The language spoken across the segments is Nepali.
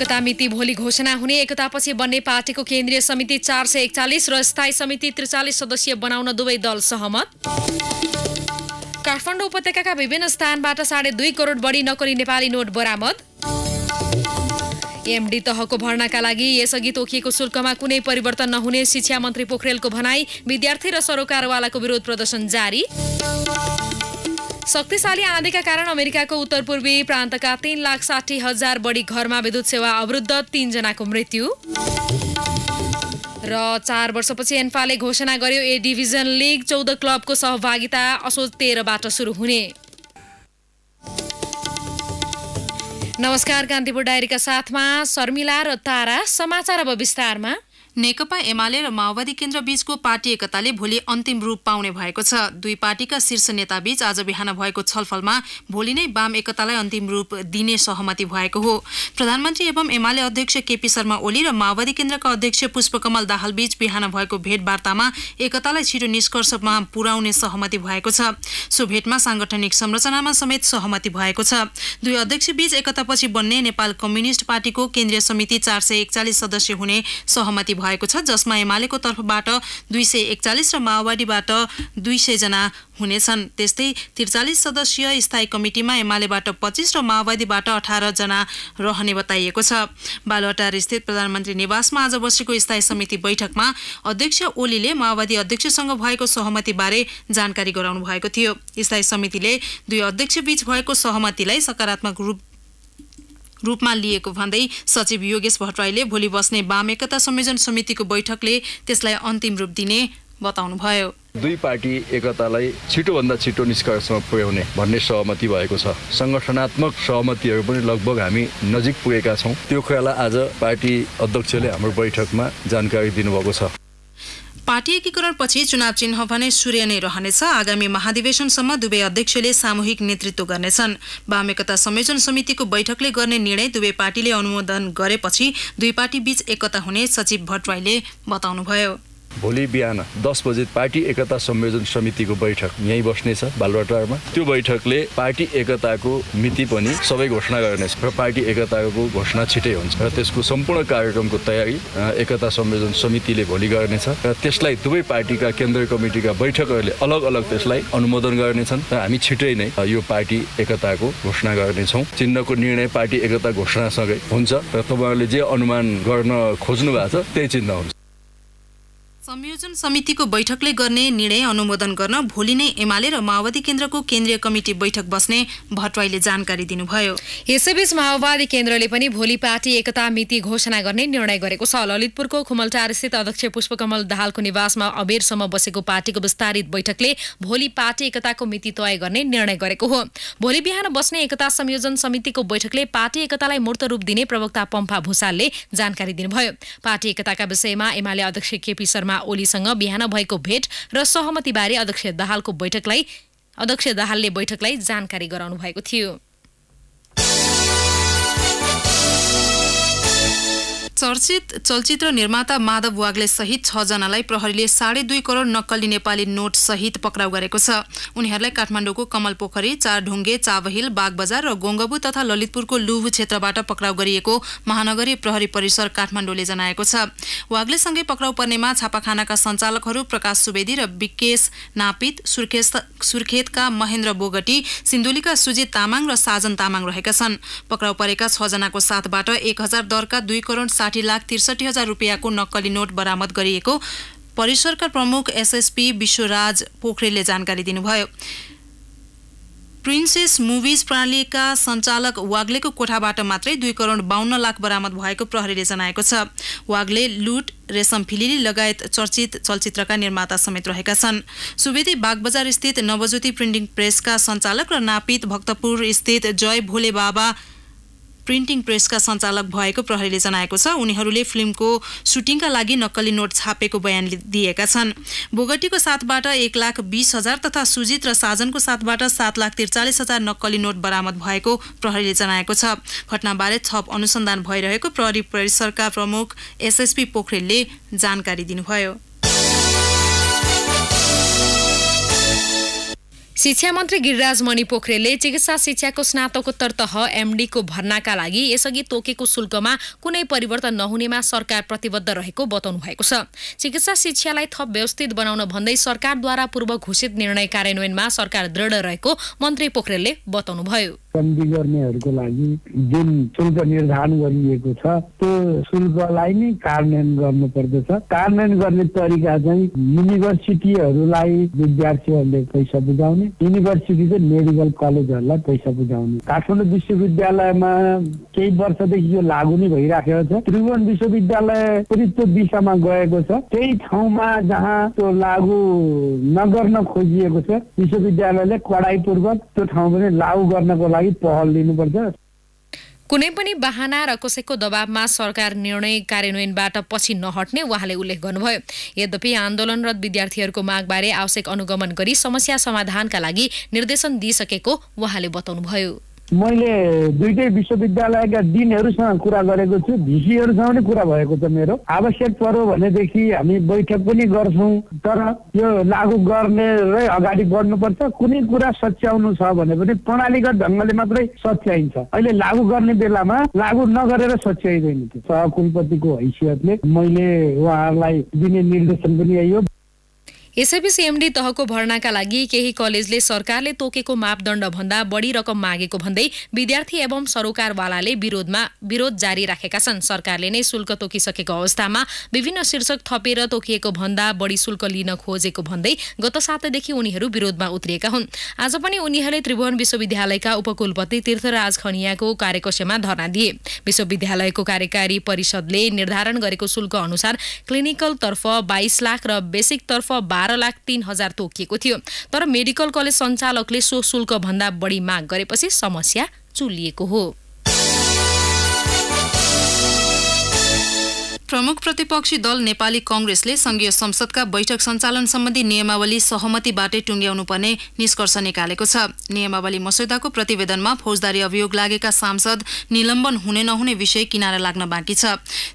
एकता मिति भोलि घोषणा हुने एकतापछि बन्ने पार्टीको केन्द्रीय समिति चार सय एकचालिस र स्थायी समिति त्रिचालिस सदस्यीय बनाउन दुवै दल सहमत काठमाडौँ उपत्यका विभिन्न स्थानबाट साढे दुई करोड बढी नकली नेपाली नोट बरामद एमडी तहको भर्नाका लागि यसअघि तोकिएको शुल्कमा कुनै परिवर्तन नहुने शिक्षा मन्त्री पोखरेलको भनाई विद्यार्थी र सरोकारवालाको विरोध प्रदर्शन जारी शक्तिशाली आँधीका कारण अमेरिकाको उत्तर पूर्वी प्रान्तका तीन लाख साठी हजार बढी घरमा विद्युत सेवा अवरुद्ध तीनजनाको मृत्यु र चार वर्षपछि एन्फाले घोषणा गर्यो ए डिभिजन लिग चौध क्लबको सहभागिता असोज तेह्रबाट सुरु हुने नमस्कार कान्तिपुर डायरीका साथमा शर्मिला र तारा समाचार अब विस्तारमा नेकपा एमाले र माओवादी केन्द्र बीचको पार्टी एकताले भोलि अन्तिम रूप पाउने भएको छ दुई पार्टीका शीर्ष नेताबीच आज बिहान भएको छलफलमा भोलि नै वाम एकतालाई अन्तिम रूप दिने सहमति भएको हो प्रधानमन्त्री एवं एमाले अध्यक्ष केपी शर्मा ओली र माओवादी केन्द्रका अध्यक्ष पुष्पकमल दाहाल बीच बिहान भएको भेटवार्तामा एकतालाई छिटो निष्कर्षमा पुर्याउने सहमति भएको छ सो भेटमा साङ्गठनिक संरचनामा समेत सहमति भएको छ दुई अध्यक्ष बीच एकतापछि बन्ने नेपाल कम्युनिस्ट पार्टीको केन्द्रीय समिति चार सय एकचालिस सदस्य हुने सहमति भयो भएको छ जसमा एमालेको तर्फबाट दुई सय एकचालिस र माओवादीबाट दुई सयजना हुनेछन् त्यस्तै त्रिचालिस सदस्यीय स्थायी कमिटिमा एमालेबाट पच्चिस र माओवादीबाट जना रहने बताइएको छ बालुवाटार स्थित प्रधानमन्त्री निवासमा आज बसेको स्थायी समिति बैठकमा अध्यक्ष ओलीले माओवादी अध्यक्षसँग भएको सहमतिबारे जानकारी गराउनु भएको थियो स्थायी समितिले दुई अध्यक्ष बीच भएको सहमतिलाई सकारात्मक रूप रूपमा लिएको भन्दै सचिव योगेश भट्टराईले भोलि बस्ने वाम एकता संयोजन समितिको बैठकले त्यसलाई अन्तिम रूप दिने बताउनुभयो दुई पार्टी एकतालाई छिटोभन्दा छिटो निष्कर्षमा पुर्याउने भन्ने सहमति भएको छ सङ्गठनात्मक सहमतिहरू पनि लगभग हामी नजिक पुगेका छौँ त्यो कुरालाई आज पार्टी अध्यक्षले हाम्रो बैठकमा जानकारी दिनुभएको छ पार्टी एकीकरणपछि चुनाव चिन्ह भने सूर्य नै रहनेछ आगामी महाधिवेशनसम्म दुवै अध्यक्षले सामूहिक नेतृत्व गर्नेछन् वाम एकता संयोजन समितिको बैठकले गर्ने निर्णय दुवै पार्टीले अनुमोदन गरेपछि दुई पार्टी बीच एकता हुने सचिव भट्टराईले बताउनुभयो भोलि बिहान दस बजे पार्टी एकता संयोजन समितिको बैठक यहीँ बस्नेछ बालवाटारमा त्यो बैठकले पार्टी एकताको मिति पनि सबै घोषणा गर्नेछ र पार्टी एकताको घोषणा छिटै हुन्छ र त्यसको सम्पूर्ण कार्यक्रमको तयारी एकता संयोजन समितिले भोलि गर्नेछ र त्यसलाई दुवै पार्टीका केन्द्रीय कमिटिका बैठकहरूले अलग अलग त्यसलाई अनुमोदन गर्नेछन् र हामी छिटै नै यो पार्टी एकताको घोषणा गर्नेछौँ चिन्हको निर्णय पार्टी एकता घोषणासँगै हुन्छ र तपाईँहरूले जे अनुमान गर्न खोज्नु भएको छ त्यही चिन्ह हुन्छ संयोजन समितिको बैठकले गर्ने निर्णय अनुमोदन गर्न भोलि नै एमाले र माओवादी केन्द्रको केन्द्रीय कमिटी बैठक बस्ने भट्टराईले जानकारी दिनुभयो यसैबीच माओवादी केन्द्रले पनि भोलि पार्टी एकता मिति घोषणा गर्ने निर्णय गरेको छ ललितपुरको स्थित अध्यक्ष पुष्पकमल दाहालको निवासमा अबेरसम्म बसेको पार्टीको विस्तारित बैठकले भोलि पार्टी एकताको मिति तय गर्ने निर्णय गरेको हो भोलि बिहान बस्ने एकता संयोजन समितिको बैठकले पार्टी एकतालाई मूर्त रूप दिने प्रवक्ता पम्फा भूषालले जानकारी दिनुभयो पार्टी एकताका विषयमा एमाले अध्यक्ष केपी शर्मा शर्मा ओलीसँग बिहान भएको भेट र सहमतिबारे अध्यक्ष दाहालको बैठकलाई अध्यक्ष दाहालले बैठकलाई जानकारी गराउनु भएको थियो चर्चित चलचित्र निर्माता माधव वाग्ले सहित छजनालाई प्रहरीले साढे दुई करोड नक्कली नेपाली नोट सहित पक्राउ गरेको छ उनीहरूलाई काठमाडौँको कमल पोखरी चारढुङ्गे चाबहिल बागबजार र गोङ्गबु तथा ललितपुरको लुभु क्षेत्रबाट पक्राउ गरिएको महानगरी प्रहरी परिसर काठमाडौँले जनाएको छ वाग्लेसँगै पक्राउ पर्नेमा छापाखानाका सञ्चालकहरू प्रकाश सुवेदी र विकेश नापित सुर्खेत सुर्खेतका महेन्द्र बोगटी सिन्धुलीका सुजित तामाङ र साजन तामाङ रहेका छन् पक्राउ परेका छजनाको साथबाट एक हजार दरका दुई करोड साठी लाख त्रिसठी हजार रुपियाँको नक्कली नोट बरामद गरिएको परिसरका प्रमुख एसएसपी विश्वराज पोखरेलले जानकारी दिनुभयो प्रिन्सेस मुभिज प्रणालीका सञ्चालक वाग्लेको कोठाबाट मात्रै दुई करोड बाहन्न लाख बरामद भएको प्रहरीले जनाएको छ वाग्ले लुट रेशम फिलिली लगायत चर्चित चलचित्रका निर्माता समेत रहेका छन् सुवेदी बागबजार स्थित नवज्योति प्रिन्टिङ प्रेसका सञ्चालक र नापित भक्तपुर स्थित जय भोले बाबा प्रिन्टिङ प्रेसका सञ्चालक भएको प्रहरीले जनाएको छ उनीहरूले फिल्मको सुटिङका लागि नक्कली नोट छापेको बयान दिएका छन् बोगटीको साथबाट एक लाख बिस हजार तथा सुजित र साजनको साथबाट सात लाख त्रिचालिस हजार नक्कली नोट बरामद भएको प्रहरीले जनाएको छ घटनाबारे थप अनुसन्धान भइरहेको प्रहरी परिसरका प्रमुख एसएसपी पोखरेलले जानकारी दिनुभयो शिक्षा मन्त्री गिरिराज मणि पोखरेलले चिकित्सा शिक्षाको स्नातकोत्तर तह एमडीको भर्नाका लागि यसअघि तोकेको शुल्कमा कुनै परिवर्तन नहुनेमा सरकार प्रतिबद्ध रहेको बताउनु भएको छ चिकित्सा शिक्षालाई थप व्यवस्थित बनाउन भन्दै सरकारद्वारा पूर्व घोषित निर्णय कार्यान्वयनमा सरकार दृढ रहेको मन्त्री पोखरेलले बताउनुभयो कम्ती गर्नेहरूको लागि जुन शुल्क निर्धारण गरिएको छ त्यो शुल्कलाई नै कार्यान्वयन गर्नुपर्दछ कार्यान्वयन गर्ने तरिका चाहिँ युनिभर्सिटीहरूलाई विद्यार्थीहरूले पैसा बुझाउने युनिभर्सिटी चाहिँ मेडिकल कलेजहरूलाई पैसा बुझाउने काठमाडौँ विश्वविद्यालयमा केही वर्षदेखि यो लागु नै भइराखेको छ त्रिभुवन विश्वविद्यालय पनि त्यो दिशामा गएको छ त्यही ठाउँमा जहाँ त्यो लागु नगर्न खोजिएको छ विश्वविद्यालयले कडाईपूर्वक त्यो ठाउँ पनि लागू गर्नको लागि चाहिँ पहल लिनुपर्छ कुनै पनि बाहना र कसैको दबावमा सरकार निर्णय कार्यान्वयनबाट पछि नहट्ने उहाँले उल्लेख गर्नुभयो यद्यपि आन्दोलनरत विद्यार्थीहरूको मागबारे आवश्यक अनुगमन गरी समस्या समाधानका लागि निर्देशन दिइसकेको उहाँले बताउनुभयो मैले दुइटै विश्वविद्यालयका डिनहरूसँग कुरा गरेको छु भिसीहरूसँग पनि कुरा भएको छ मेरो आवश्यक पर्यो भनेदेखि हामी बैठक पनि गर्छौँ तर यो लागू गर्ने र अगाडि बढ्नुपर्छ कुनै कुरा सच्याउनु छ भने पनि प्रणालीगत ढङ्गले मात्रै सच्याइन्छ अहिले लागू गर्ने बेलामा लागू नगरेर सच्याइँदैन सहकुलपतिको हैसियतले मैले उहाँहरूलाई दिने निर्देशन पनि यही हो यसैबीच एमडी तहको भर्नाका लागि केही कलेजले सरकारले तोकेको मापदण्ड भन्दा बढी रकम मागेको भन्दै विद्यार्थी एवं सरोकारवालाले विरोधमा विरोध जारी राखेका छन् सरकारले नै शुल्क तोकिसकेको अवस्थामा विभिन्न शीर्षक थपेर तोकिएको भन्दा बढी शुल्क लिन खोजेको भन्दै गत सातदेखि उनीहरू विरोधमा उत्रिएका हुन् आज पनि उनीहरूले त्रिभुवन विश्वविद्यालयका उपकुलपति तीर्थराज खनियाको कार्यकक्षमा धरना दिए विश्वविद्यालयको कार्यकारी परिषदले निर्धारण गरेको शुल्क अनुसार क्लिनिकल तर्फ बाइस लाख र बेसिकतर्फ बाह्र बाह्र लाख तिन हजार तोकिएको थियो तर मेडिकल कलेज सञ्चालकले सो शुल्क भन्दा बढी माग गरेपछि समस्या चुलिएको हो प्रमुख प्रतिपक्षी दल नेपाली कंग्रेसले संघीय संसदका बैठक सञ्चालन सम्बन्धी नियमावली सहमतिबाटै टुङ्ग्याउनु पर्ने निष्कर्ष निकालेको छ नियमावली मस्यौदाको प्रतिवेदनमा फौजदारी अभियोग लागेका सांसद निलम्बन हुने नहुने विषय किनारा लाग्न बाँकी छ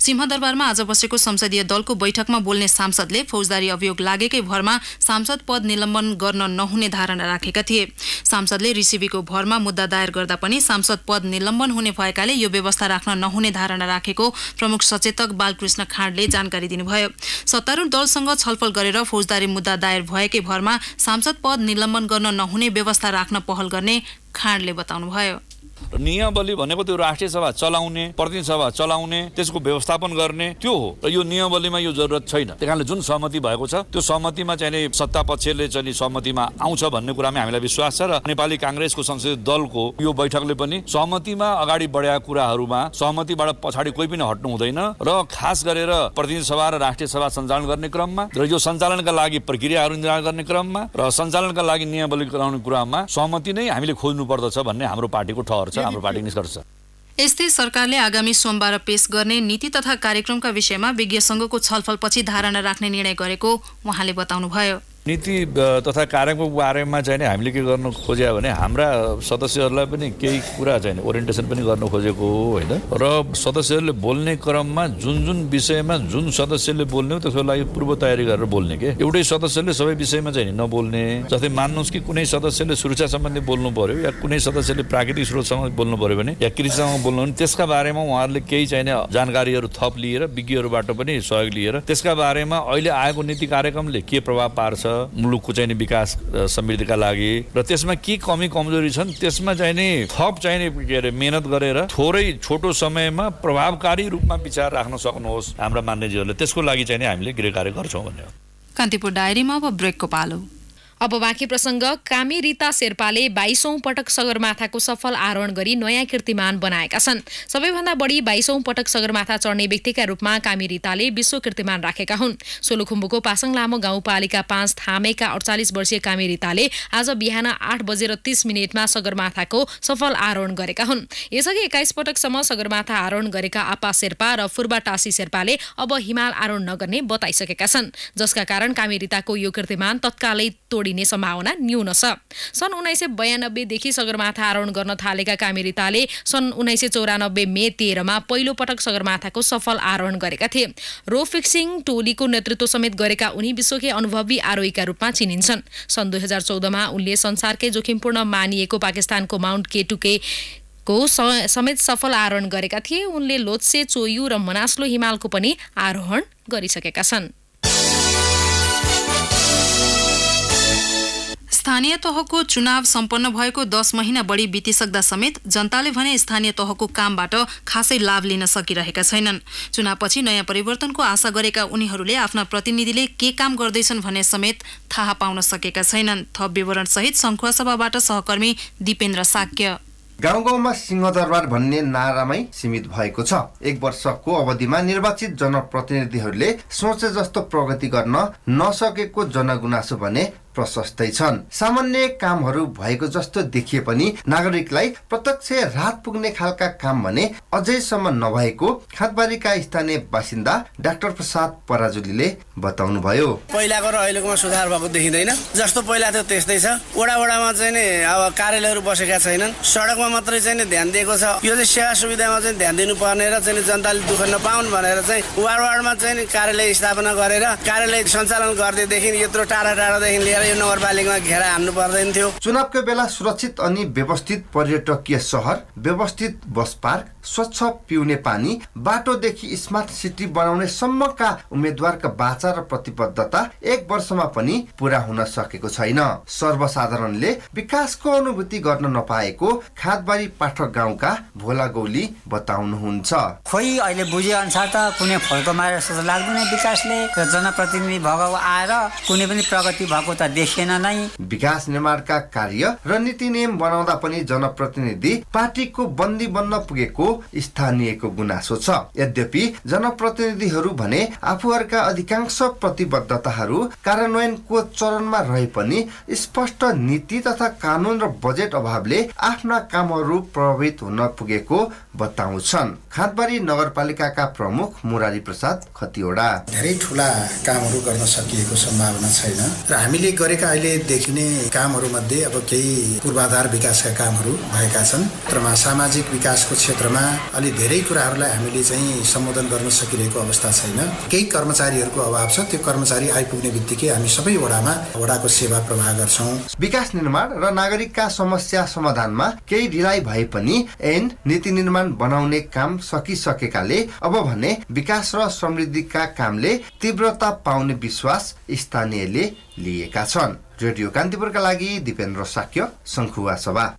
सिंहदरबारमा आज बसेको संसदीय दलको बैठकमा बोल्ने सांसदले फौजदारी अभियोग लागेकै भरमा सांसद पद निलम्बन गर्न नहुने धारणा राखेका थिए सांसदले रिसिभीको भरमा मुद्दा दायर गर्दा पनि सांसद पद निलम्बन हुने भएकाले यो व्यवस्था राख्न नहुने धारणा राखेको प्रमुख सचेतक बाल कृष्ण खाँडले जानकारी दिनुभयो सत्तारूढ़ दलसँग छलफल गरेर फौजदारी मुद्दा दायर भएकै भरमा सांसद पद निलम्बन गर्न नहुने व्यवस्था राख्न पहल गर्ने खाँडले बताउनुभयो नियमावली भनेको त्यो राष्ट्रिय सभा चलाउने प्रतिनिधि सभा चलाउने त्यसको व्यवस्थापन गर्ने त्यो हो र यो नियमावलीमा यो जरुरत छैन त्यही कारणले जुन सहमति भएको छ त्यो सहमतिमा चाहिँ सत्ता पक्षले चाहिँ सहमतिमा आउँछ भन्ने कुरामा हामीलाई विश्वास छ र नेपाली काङ्ग्रेसको संसदीय दलको यो बैठकले पनि सहमतिमा अगाडि बढेका कुराहरूमा सहमतिबाट पछाडि कोही पनि हट्नु हुँदैन र खास गरेर प्रतिनिधि सभा र राष्ट्रिय सभा सञ्चालन गर्ने क्रममा र यो सञ्चालनका लागि प्रक्रियाहरू निर्माण गर्ने क्रममा र सञ्चालनका लागि नियमावली गराउने कुरामा सहमति नै हामीले खोज्नु पर्दछ भन्ने हाम्रो पार्टीको ठहर गर्छ हाम्रो पार्टी निष्कर्ष यस्तै सरकारले आगामी सोमबार पेश गर्ने नीति तथा कार्यक्रमका विषयमा विज्ञसँगको छलफलपछि धारणा राख्ने निर्णय गरेको उहाँले बताउनुभयो नीति तथा कार्यक्रमको बारेमा चाहिँ हामीले के गर्नु खोज्यो भने हाम्रा सदस्यहरूलाई पनि केही कुरा चाहिँ ओरिएन्टेसन पनि गर्नु खोजेको हो होइन र सदस्यहरूले बोल्ने क्रममा जुन जुन विषयमा जुन सदस्यले बोल्ने हो त्यसको लागि पूर्व तयारी गरेर बोल्ने के एउटै सदस्यले सबै विषयमा चाहिँ नबोल्ने जस्तै मान्नुहोस् कि कुनै सदस्यले सुरक्षा सम्बन्धी बोल्नु पर्यो या कुनै सदस्यले प्राकृतिक स्रोतसँग बोल्नु पर्यो भने या कृषिसँग बोल्नु भने त्यसका बारेमा उहाँहरूले केही चाहिने जानकारीहरू थप लिएर विज्ञहरूबाट पनि सहयोग लिएर त्यसका बारेमा अहिले आएको नीति कार्यक्रमले के प्रभाव पार्छ मुलुकको नि विकास समृद्धिका लागि र त्यसमा के कमी कमजोरी छन् त्यसमा चाहिँ नि थप नि के अरे मेहनत गरेर थोरै छोटो समयमा प्रभावकारी रूपमा विचार राख्न सक्नुहोस् हाम्रा मान्यजीहरूले त्यसको लागि चाहिँ नि हामीले गृह कार्य गर्छौँ कान्तिपुर डायरीमा अब ब्रेकको पालो अब बाँकी प्रसङ्ग कामी रिता शेर्पाले बाइसौँ पटक सगरमाथाको सफल आरोहण गरी नयाँ कीर्तिमान बनाएका छन् सबैभन्दा बढी बाइसौँ पटक सगरमाथा चढ्ने व्यक्तिका रूपमा कामी रिताले विश्व कीर्तिमान राखेका हुन् सोलुखुम्बुको पासङ लामो गाउँपालिका पाँच थामेका अडचालिस वर्षीय कामी रिताले आज बिहान आठ बजेर तिस मिनटमा सगरमाथाको सफल आरोहण गरेका हुन् यसअघि एक्काइस पटकसम्म सगरमाथा आरोहण गरेका आपा शेर्पा र फुर्बा टासी शेर्पाले अब हिमाल आरोहण नगर्ने बताइसकेका छन् जसका कारण कामी रिताको यो कीर्तिमान तत्कालै तोड जोडिने सम्भावना न्यून छ सन् उन्नाइस सय बयानब्बेदेखि सगरमाथा आरोहण गर्न थालेका कामेरिताले सन् उन्नाइस सय चौरानब्बे मे तेह्रमा पहिलोपटक सगरमाथाको सफल आरोहण गरेका थिए रो फिक्सिङ टोलीको नेतृत्व समेत गरेका उनी विश्वकै अनुभवी आरोहीका रूपमा चिनिन्छन् सन् दुई हजार चौधमा उनले संसारकै जोखिमपूर्ण मानिएको पाकिस्तानको माउन्ट केटुके को समेत सफल आरोहण गरेका थिए उनले लोत्से चोयु र मनास्लो हिमालको पनि आरोहण गरिसकेका छन् स्थानीय तहको चुनाव सम्पन्न भएको दस महिना बढी बितिसक्दा समेत जनताले भने स्थानीय तहको कामबाट खासै लाभ लिन सकिरहेका छैनन् चुनावपछि नयाँ परिवर्तनको आशा गरेका उनीहरूले आफ्ना प्रतिनिधिले के काम गर्दैछन् भन्ने समेत थाहा पाउन सकेका छैनन् थप विवरणसहित सभाबाट सहकर्मी दिपेन्द्र साक्य गाउँ गाउँमा सिंहदरबार भन्ने नारामै सीमित भएको छ एक वर्षको अवधिमा निर्वाचित जनप्रतिनिधिहरूले सोचे जस्तो प्रगति गर्न नसकेको जनगुनासो भने प्रशस्तै छन् सामान्य कामहरू भएको जस्तो देखिए पनि नागरिकलाई प्रत्यक्ष राहत पुग्ने खालका काम भने अझैसम्म नभएको खातबारीका स्थानीय बासिन्दा डाक्टर प्रसाद पराजुलीले बताउनु भयो पहिलाको र अहिलेकोमा सुधार भएको देखिँदैन जस्तो पहिला थियो त्यस्तै छ वडा वडामा चाहिँ अब कार्यालयहरू बसेका छैनन् सडकमा मात्रै चाहिँ ध्यान दिएको छ यो चाहिँ सेवा सुविधामा चाहिँ ध्यान दिनुपर्ने र चाहिँ जनताले दुःख नपाउन् भनेर चाहिँ वार्ड वार्डमा चाहिँ कार्यालय स्थापना गरेर कार्यालय सञ्चालन गर्दैदेखि यत्रो टाढा टाढादेखि लिएर यो नगरपालिकामा घेरा हान्नु पर्दैन थियो चुनावको बेला सुरक्षित अनि व्यवस्थित पर्यटकीय सहर व्यवस्थित बस पार्क स्वच्छ पिउने पानी बाटोदेखि स्मार्ट सिटी बनाउने सम्मका उम्मेद्वारका बाचा र प्रतिबद्धता एक वर्षमा पनि पुरा हुन सकेको छैन सर्वसाधारणले विकासको अनुभूति गर्न नपाएको खादबारी पाठक गाउँका भोला गौली बताउनुहुन्छ खोइ अहिले बुझे अनुसार त कुनै फलको मारे जस्तो लाग्दैन विकासले जनप्रतिनिधि भएको आएर कुनै पनि प्रगति भएको त देखेन नै विकास निर्माणका कार्य र नीति नियम बनाउँदा पनि जनप्रतिनिधि पार्टीको बन्दी बन्न पुगेको स्थानीयको गुनासो छ यद्यपि जनप्रतिनिधिहरू भने आफूहरूका अधिकांश प्रतिबद्धताहरू कार्यान्वयनको चरणमा रहे पनि स्पष्ट नीति तथा कानुन र बजेट अभावले आफ्ना कामहरू प्रभावित हुन पुगेको बताउँछन् खातबारी नगरपालिकाका प्रमुख मुरारी प्रसाद खतिवडा धेरै ठुला कामहरू गर्न सकिएको सम्भावना छैन र हामीले गरेका अहिले देखिने कामहरू मध्ये अब केही पूर्वाधार विकासका कामहरू भएका छन् तर सामाजिक विकासको क्षेत्रमा अलि धेरै कुराहरूलाई हामीले चाहिँ सम्बोधन गर्न सकिरहेको अवस्था छैन केही कर्मचारीहरूको अभाव छ त्यो कर्मचारी आइपुग्ने बित्तिकै हामी सबै वडामा वडाको सेवा प्रवाह गर्छौँ विकास निर्माण र नागरिकका समस्या समाधानमा केही ढिलाइ भए पनि एन नीति निर्माण बनाउने काम सकिसकेकाले अब भने विकास र समृद्धिका कामले तीव्रता पाउने विश्वास स्थानीयले लिएका छन् रेडियो कान्तिपुरका लागि दिपेन्द्र साक्य सङ्खुवा सभा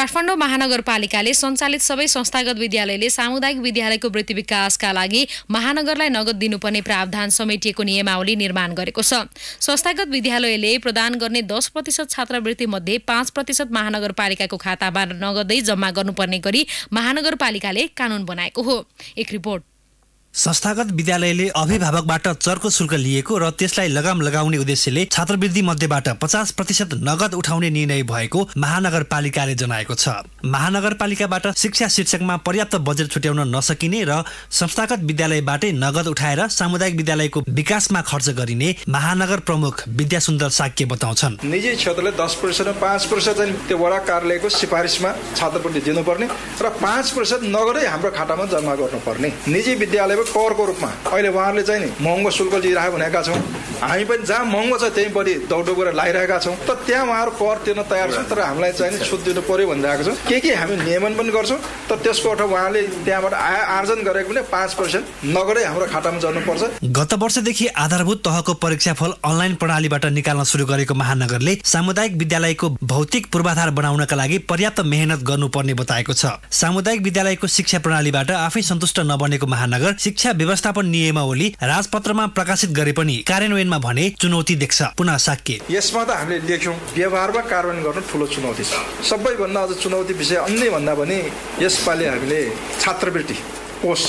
काठमाडौँ महानगरपालिकाले सञ्चालित सबै संस्थागत विद्यालयले सामुदायिक विद्यालयको वृत्ति विकासका लागि महानगरलाई नगद दिनुपर्ने प्रावधान समेटिएको नियमावली निर्माण गरेको छ संस्थागत विद्यालयले प्रदान गर्ने दस प्रतिशत छात्रवृत्ति मध्ये पाँच प्रतिशत महानगरपालिकाको खातामा नगदै जम्मा गर्नुपर्ने गरी महानगरपालिकाले कानुन बनाएको हो एक रिपोर्ट संस्थागत विद्यालयले अभिभावकबाट चर्को शुल्क लिएको र त्यसलाई लगाम लगाउने उद्देश्यले छात्रवृत्ति मध्येबाट पचास प्रतिशत नगद उठाउने निर्णय भएको महानगरपालिकाले जनाएको छ महानगरपालिकाबाट शिक्षा शीर्षकमा पर्याप्त बजेट छुट्याउन नसकिने र संस्थागत विद्यालयबाटै नगद उठाएर सामुदायिक विद्यालयको विकासमा खर्च गरिने महानगर प्रमुख विद्यासुन्दर साक्य बताउँछन् निजी क्षेत्रले दस प्रतिशत पाँच प्रतिशत त्यो वडा कार्यालयको सिफारिसमा छात्रवृत्ति दिनुपर्ने र पाँच प्रतिशत नगदै हाम्रो खातामा जम्मा गर्नुपर्ने निजी विद्यालय भनेको करको रूपमा अहिले उहाँहरूले चाहिँ नि महँगो शुल्क लिइरहेको भनेका छौँ हामी पनि जहाँ महँगो छ त्यहीँ बढी दौडो गरेर लगाइरहेका छौँ त त्यहाँ उहाँहरू कर तिर्न तयार छन् तर हामीलाई चाहिँ नि छुट दिनु पऱ्यो भनिरहेको छौँ के के हामी नियमन पनि गर्छौँ तर त्यसको अर्थ उहाँले त्यहाँबाट आय आर्जन गरेको पनि पाँच पर्सेन्ट नगरै हाम्रो खातामा जानुपर्छ गत वर्षदेखि आधारभूत तहको परीक्षाफल अनलाइन प्रणालीबाट निकाल्न सुरु गरेको महानगरले सामुदायिक विद्यालयको भौतिक पूर्वाधार बनाउनका लागि पर्याप्त मेहनत गर्नुपर्ने बताएको छ सामुदायिक विद्यालयको शिक्षा प्रणालीबाट आफै सन्तुष्ट नबनेको महानगर शिक्षा व्यवस्थापन नियमावली राजपत्रमा प्रकाशित गरे पनि कार्यान्वयनमा भने चुनौती देख्छ पुनः साक्य यसमा त हामीले लेख्यौँ व्यवहारमा कार्यान्वयन गर्नु ठुलो चुनौती छ सबैभन्दा अझ चुनौती विषय अन्य भन्दा पनि यसपालि हामीले छात्रवृत्ति कोष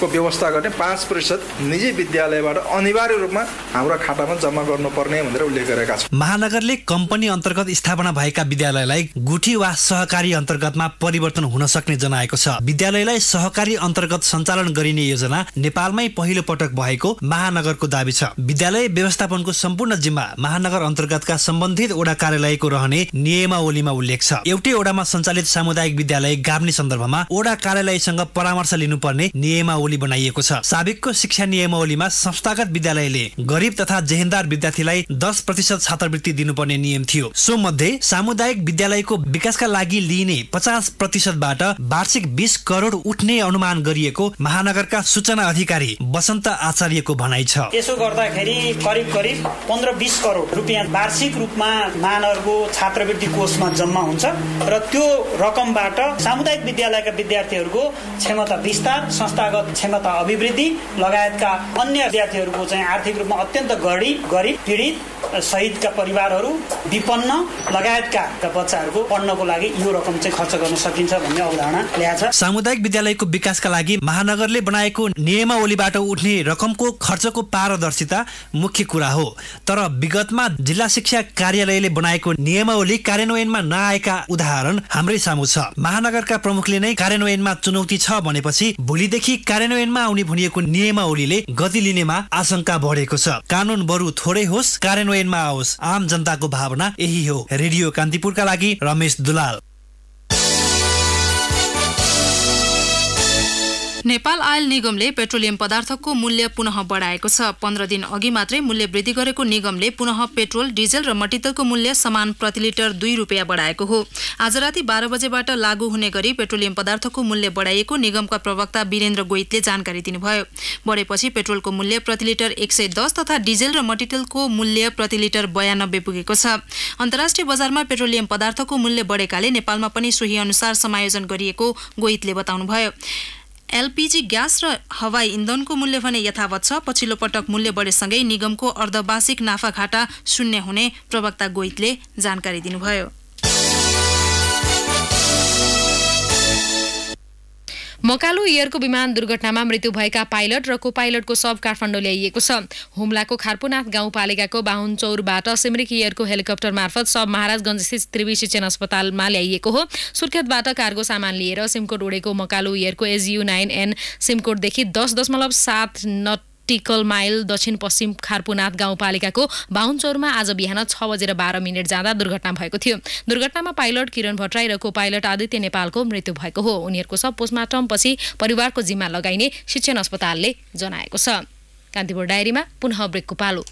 को व्यवस्था गर्ने पाँच प्रतिशत निजी विद्यालयबाट अनिवार्य रूपमा हाम्रो खातामा जम्मा गर्नुपर्ने भनेर उल्लेख गरेका छन् महानगरले कम्पनी अन्तर्गत स्थापना भएका विद्यालयलाई गुठी वा सहकारी अन्तर्गतमा परिवर्तन हुन सक्ने जनाएको छ विद्यालयलाई सहकारी अन्तर्गत सञ्चालन गरिने योजना नेपालमै पहिलो पटक भएको महानगरको दावी छ विद्यालय व्यवस्थापनको सम्पूर्ण जिम्मा महानगर अन्तर्गतका सम्बन्धित वडा कार्यालयको रहने नियमावलीमा उल्लेख छ एउटै वडामा सञ्चालित सामुदायिक विद्यालय गाभ्ने सन्दर्भमा ओडा कार्यालयसँग परामर्श लिनुपर्ने नियमावली नियमावली बनाइएको छ साबिकको शिक्षा नियमावलीमा संस्थागत विद्यालयले गरिब तथा जेहेन्दार विद्यार्थीलाई दस प्रतिशत छात्रवृत्ति दिनुपर्ने नियम थियो सो मध्ये सामुदायिक विद्यालयको विकासका लागि लिइने पचास प्रतिशतबाट वार्षिक बिस करोड उठ्ने अनुमान गरिएको महानगरका सूचना अधिकारी वसन्त आचार्यको भनाइ छ यसो गर्दाखेरि करिब करिब पन्ध्र बिस करोड रुपियाँ वार्षिक रूपमा महानगरको छात्रवृत्ति कोषमा जम्मा हुन्छ र त्यो रकमबाट सामुदायिक विद्यालयका विद्यार्थीहरूको क्षमता विस्तार संस्थागत क्षमता अभिवृद्धि लगायतका अन्य विद्यार्थीहरूको चाहिँ आर्थिक रूपमा अत्यन्त गरिब गरिब पीडित शहीदका परिवारहरू विपन्न लगायतका बच्चाहरूको पढ्नको लागि यो रकम चाहिँ खर्च गर्न सकिन्छ भन्ने अवधारणा ल्याएको छ सामुदायिक विद्यालयको विकासका लागि महानगरले बनाएको नियमावलीबाट उठ्ने रकमको खर्चको पारदर्शिता मुख्य कुरा हो तर विगतमा जिल्ला शिक्षा कार्यालयले बनाएको नियमावली कार्यान्वयनमा नआएका उदाहरण हाम्रै सामु छ महानगरका प्रमुखले नै कार्यान्वयनमा चुनौती छ भनेपछि भोलिदेखि कार्यान्वयनमा आउने भनिएको नियमावलीले गति लिनेमा आशंका बढेको छ कानुन बरु थोरै होस् कार्यान्वयन ब्रेनमा आओस् आम जनताको भावना यही हो रेडियो कान्तिपुरका लागि रमेश दुलाल नेपाल आयल निगमले पेट्रोलियम पदार्थको मूल्य पुनः बढाएको छ पन्ध्र दिन अघि मात्रै मूल्य वृद्धि गरेको निगमले पुनः पेट्रोल डिजल र मटितलको मूल्य समान प्रति लिटर दुई रुपियाँ बढाएको हो आज राति बाह्र बजेबाट लागू हुने गरी पेट्रोलियम पदार्थको मूल्य बढाइएको निगमका प्रवक्ता वीरेन्द्र गोइतले जानकारी दिनुभयो बढेपछि पेट्रोलको मूल्य प्रति लिटर एक सय दस तथा डिजल र मटितलको मूल्य प्रति लिटर बयानब्बे पुगेको छ अन्तर्राष्ट्रिय बजारमा पेट्रोलियम पदार्थको मूल्य बढेकाले नेपालमा पनि सोही अनुसार समायोजन गरिएको गोइतले बताउनुभयो एलपिजी ग्यास र हवाई इन्धनको मूल्य भने यथावत छ पछिल्लो पटक मूल्य बढेसँगै निगमको अर्धवार्षिक नाफाघाटा शून्य हुने प्रवक्ता गोइतले जानकारी दिनुभयो मकालु एयरको विमान दुर्घटनामा मृत्यु भएका पाइलट र को पाइलटको शव काठमाडौँ ल्याइएको छ हुम्लाको खार्पुनाथ गाउँपालिकाको बाहुनचौरबाट सिमरिक एयरको हेलिकप्टर मार्फत शव महाराजगञ्ज स्थित त्रिवी शिक्षण अस्पतालमा ल्याइएको हो सुर्खेतबाट कार्गो सामान लिएर सिमकोट उडेको मकालु एयरको एजियु नाइन एन सिमकोटदेखि दस दशमलव सात नट टिकल माइल दक्षिण पश्चिम खारपुनाथ गाउँपालिकाको बाहुनचोरमा आज बिहान छ बजेर बाह्र मिनट जाँदा दुर्घटना भएको थियो दुर्घटनामा पाइलट किरण भट्टराई र को पाइलट आदित्य नेपालको मृत्यु भएको हो उनीहरूको सब पछि परिवारको जिम्मा लगाइने शिक्षण अस्पतालले जनाएको छ कान्तिपुर डायरीमा पुनः ब्रेकको पालो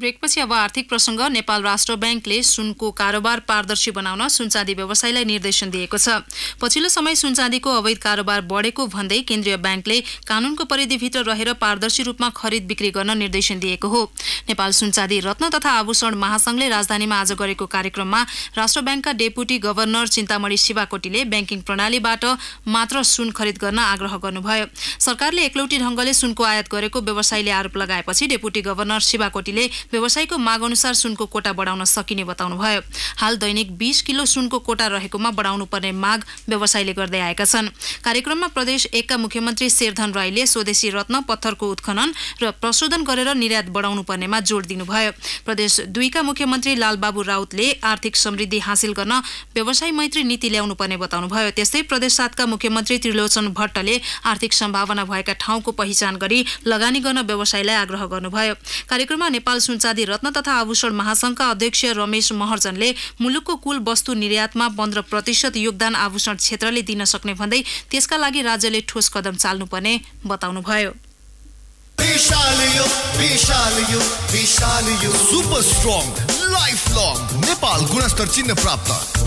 ब्रेकपछि अब आर्थिक प्रसङ्ग नेपाल राष्ट्र ब्याङ्कले सुनको कारोबार पारदर्शी बनाउन सुनचाँदी व्यवसायलाई निर्देशन दिएको छ पछिल्लो समय सुनचाँदीको अवैध कारोबार बढेको भन्दै केन्द्रीय ब्याङ्कले कानुनको परिधिभित्र रहेर पारदर्शी रूपमा खरिद बिक्री गर्न निर्देशन दिएको हो नेपाल सुनचाँदी रत्न तथा आभूषण महासंघले राजधानीमा आज गरेको कार्यक्रममा राष्ट्र ब्याङ्कका डेपुटी गभर्नर चिन्तामणि शिवाकोटीले ब्याङ्किङ प्रणालीबाट मात्र सुन खरिद गर्न आग्रह गर्नुभयो सरकारले एकलौटी ढङ्गले सुनको आयात गरेको व्यवसायीले आरोप लगाएपछि डेपुटी गभर्नर शिवाकोटीले व्यवसायीको माग अनुसार सुनको कोटा बढाउन सकिने बताउनुभयो हाल दैनिक बिस किलो सुनको कोटा रहेकोमा बढाउनु पर्ने माग व्यवसायले गर्दै आएका छन् कार्यक्रममा प्रदेश एकका मुख्यमन्त्री शेरधन राईले स्वदेशी रत्न पत्थरको उत्खनन र प्रशोधन गरेर निर्यात बढाउनु पर्नेमा जोड दिनुभयो प्रदेश दुईका मुख्यमन्त्री लालबाबु राउतले आर्थिक समृद्धि हासिल गर्न व्यवसाय मैत्री नीति ल्याउनु पर्ने बताउनुभयो त्यस्तै प्रदेश सातका मुख्यमन्त्री त्रिलोचन भट्टले आर्थिक सम्भावना भएका ठाउँको पहिचान गरी लगानी गर्न व्यवसायलाई आग्रह गर्नुभयो कार्यक्रममा नेपाल सुन सुनचाँदी रत्न तथा आभूषण महासंघका अध्यक्ष रमेश महर्जनले मुलुकको कुल वस्तु निर्यातमा पन्ध्र प्रतिशत योगदान आभूषण क्षेत्रले दिन सक्ने भन्दै त्यसका लागि राज्यले ठोस कदम चाल्नुपर्ने बताउनुभयो नेपाल गुणस्तर चिन्ह प्राप्त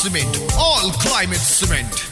cement all climate cement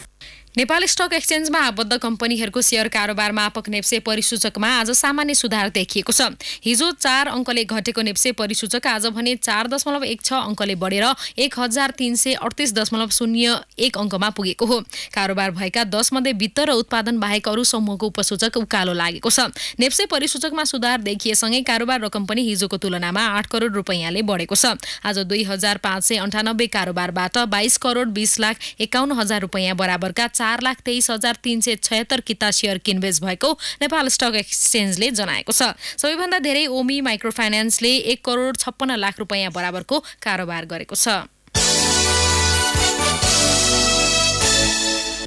Nepal stock एक्सचेन्जमा आबद्ध कम्पनीहरूको सेयर कारोबारमा आपक नेप्से परिसूचकमा आज सामान्य सुधार देखिएको छ हिजो चार अङ्कले घटेको नेप्से परिसूचक आज भने चार दशमलव एक छ अङ्कले बढेर एक हजार तिन सय अडतिस दशमलव शून्य एक अङ्कमा पुगेको हो कारोबार भएका दसमध्ये वित्त र उत्पादन बाहेक अरू समूहको उपसूचक उकालो लागेको छ नेप्से परिसूचकमा सुधार देखिएसँगै कारोबार रकम पनि हिजोको तुलनामा आठ करोड रुपैयाँले बढेको छ आज दुई हजार पाँच सय अन्ठानब्बे कारोबारबाट बाइस करोड बिस लाख एकाउन्न हजार रुपियाँ बराबरका चार चार लाख तेइस हजार तिन सय छयत्तर किता सेयर किनबेच भएको नेपाल स्टक एक्सचेन्जले जनाएको छ सबैभन्दा धेरै ओमी माइक्रो फाइनेन्सले एक करोड छप्पन्न लाख रुपियाँ बराबरको कारोबार गरेको छ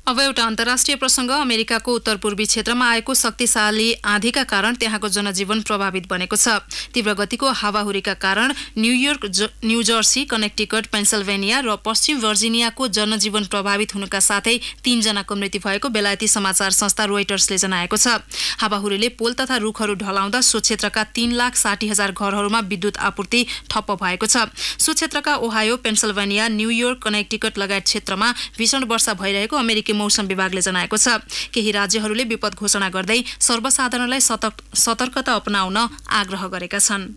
अब एउटा अन्तर्राष्ट्रिय प्रसङ्ग अमेरिकाको उत्तर पूर्वी क्षेत्रमा आएको शक्तिशाली आँधीका कारण त्यहाँको जनजीवन प्रभावित बनेको छ तीव्र गतिको हावाहुरीका कारण न्युयोर्क न्युजर्सी कनेक्टिकट पेन्सिल्भेनिया र पश्चिम भर्जिनियाको जनजीवन प्रभावित हुनुका साथै तीनजनाको मृत्यु भएको बेलायती समाचार संस्था रोइटर्सले जनाएको छ हावाहुरीले पोल तथा रुखहरू ढलाउँदा सो क्षेत्रका तीन लाख साठी हजार घरहरूमा विद्युत आपूर्ति ठप्प भएको छ सो क्षेत्रका ओहायो पेन्सिल्भेनिया न्युयोर्क कनेक्टिकट लगायत क्षेत्रमा भीषण वर्षा भइरहेको अमेरिकी भारतीय मौसम विभागले जनाएको छ केही राज्यहरूले विपद घोषणा गर्दै सर्वसाधारणलाई सतर्कता अपनाउन आग्रह गरेका छन्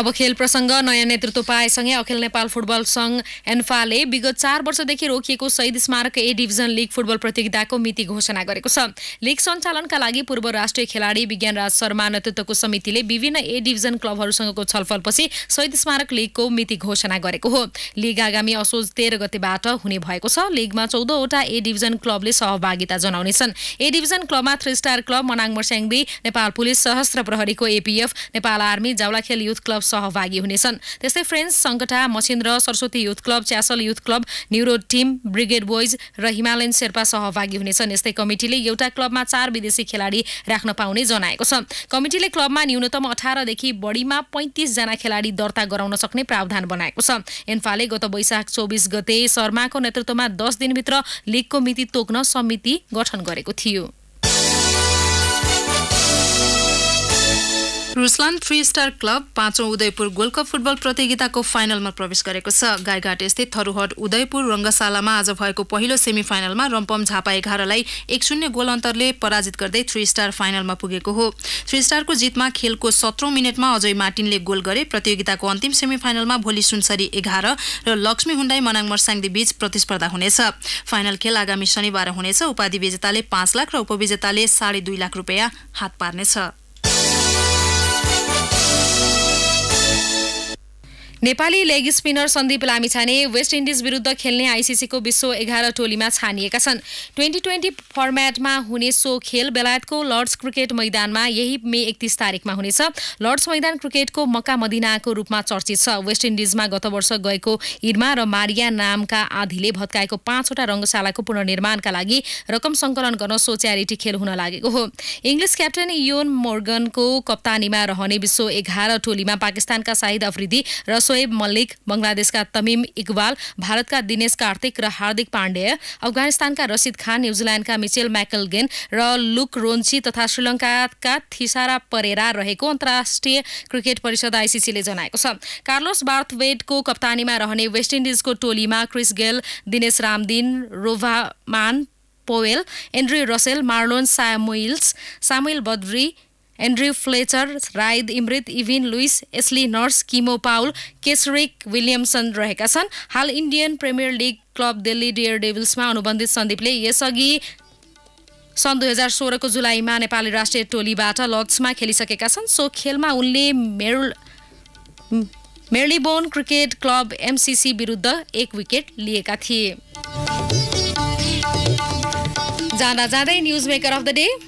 अब खेल प्रसङ्ग नयाँ नेतृत्व पाएसँगै अखिल नेपाल फुटबल सङ्घ एन्फाले विगत चार वर्षदेखि रोकिएको शहीद स्मारक ए डिभिजन लिग फुटबल प्रतियोगिताको मिति घोषणा गरेको छ लिग सञ्चालनका लागि पूर्व राष्ट्रिय खेलाडी विज्ञान राज शर्मा नेतृत्वको समितिले विभिन्न ए डिभिजन क्लबहरूसँगको छलफलपछि शहीद स्मारक लिगको मिति घोषणा गरेको हो लिग आगामी असोज तेह्र गतेबाट हुने भएको छ लिगमा चौधवटा ए डिभिजन क्लबले सहभागिता जनाउनेछन् ए डिभिजन क्लबमा three star club Manang Marsyangdi Nepal police सहस्त्र प्रहरीको APF Nepal army Jawalakhel youth club club सहभागी हुनेछन् त्यस्तै friends Sankata Machhindra Saraswati youth club Chyasal youth club new road team brigade boys र हिमालयन शेर्पा सहभागी हुनेछन् यस्तै कमिटीले एउटा क्लबमा चार विदेशी खेलाडी राख्न पाउने जनाएको छ कमिटीले क्लबमा न्यूनतम अठारदेखि बढीमा पैँतिसजना खेलाडी दर्ता गराउन सक्ने प्रावधान बनाएको छ एन्फाले गत वैशाख चौबिस गते शर्माको नेतृत्वमा दस दिनभित्र लिगको मिति तोक्न समिति गठन गरेको थियो रुसलान फ्री स्टार क्लब पाँचौँ उदयपुर गोल्ड कप फुटबल प्रतियोगिताको फाइनलमा प्रवेश गरेको छ गाईघाट स्थित थरुहट उदयपुर रङ्गशालामा आज भएको पहिलो सेमी फाइनलमा रम्पम झापा एघारलाई एक शून्य गोल अन्तरले पराजित गर्दै थ्री स्टार फाइनलमा पुगेको हो थ्री स्टारको जितमा खेलको सत्रौँ मिनटमा अजय मार्टिनले गोल गरे प्रतियोगिताको अन्तिम सेमी फाइनलमा भोलि सुनसरी एघार र लक्ष्मी हुन्डाई मनाङ मर्साङदी बीच प्रतिस्पर्धा हुनेछ फाइनल खेल आगामी शनिबार हुनेछ उपाधि विजेताले पाँच लाख र उपविजेताले साढे दुई लाख रुपियाँ हात पार्नेछ Nepali leg spinner Sandeep Lamichhane West Indies विरुद्ध खेल्ने आइसिसीको विश्व एघार टोलीमा छानिएका छन् ट्वेन्टी ट्वेन्टी फर्मेटमा हुने सो खेल बेलायतको लर्ड्स क्रिकेट मैदानमा यही मे एकतिस तारिकमा हुनेछ लर्ड्स मैदान क्रिकेटको मक्का मदिनाको रूपमा चर्चित छ वेस्ट इन्डिजमा गत वर्ष गएको इर्मा र मारिया नामका आधीले भत्काएको पाँचवटा रङ्गशालाको पुनर्निर्माणका लागि रकम सङ्कलन गर्न सो च्यारिटी खेल हुन लागेको हो इङ्ग्लिस क्याप्टन योन मोर्गनको कप्तानीमा रहने विश्व एघार टोलीमा पाकिस्तानका साहिद अफ्रिदी र सोएब मल्लिक बङ्गलादेशका तमिम इकबाल भारतका दिनेश कार्तिक र हार्दिक पाण्डेय अफगानिस्तानका रसिद खान न्युजिल्यान्डका मिचेल म्याकलगेन र लुक रोन्ची तथा श्रीलङ्काका थिसारा परेरा रहेको अन्तर्राष्ट्रिय क्रिकेट परिषद आइसिसीले जनाएको छ कार्लोस बार्थवेडको कप्तानीमा रहने वेस्ट इन्डिजको टोलीमा Chris Gayle Denesh Ramdin Rovman Powell Andre Russell Marlon Samuels Samuel Badree Andrew Fletcher Rayad Emrit Evin Lewis Ashley Nurse Keemo Paul Kesrick Williamson रहेका छन् हाल Indian Premier League club Delhi डियर डेभिल्समा अनुबन्धित सन्दीपले यसअघि सन् दुई हजार सोह्रको जुलाईमा नेपाली राष्ट्रिय टोलीबाट लड्समा खेलिसकेका छन् सो खेलमा उनले मेरुल मेर्लिबोन क्रिकेट क्लब एमसिसी विरुद्ध एक विकेट लिएका थिए जाँदा जाँदै news maker of the day